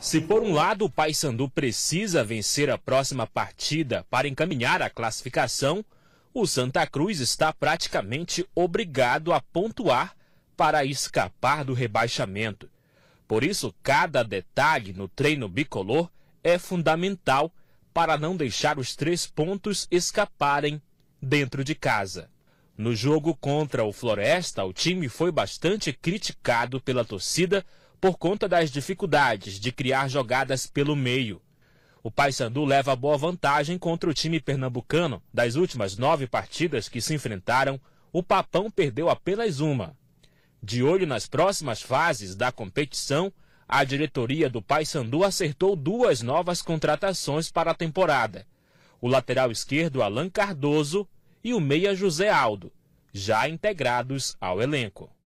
Se por um lado o Paysandu precisa vencer a próxima partida para encaminhar a classificação, o Santa Cruz está praticamente obrigado a pontuar para escapar do rebaixamento. Por isso, cada detalhe no treino bicolor é fundamental para não deixar os três pontos escaparem dentro de casa. No jogo contra o Floresta, o time foi bastante criticado pela torcida por conta das dificuldades de criar jogadas pelo meio. O Paysandu leva boa vantagem contra o time pernambucano. Das últimas nove partidas que se enfrentaram, o Papão perdeu apenas uma. De olho nas próximas fases da competição, a diretoria do Paysandu acertou duas novas contratações para a temporada. O lateral esquerdo Alain Cardoso e o meia José Aldo, já integrados ao elenco.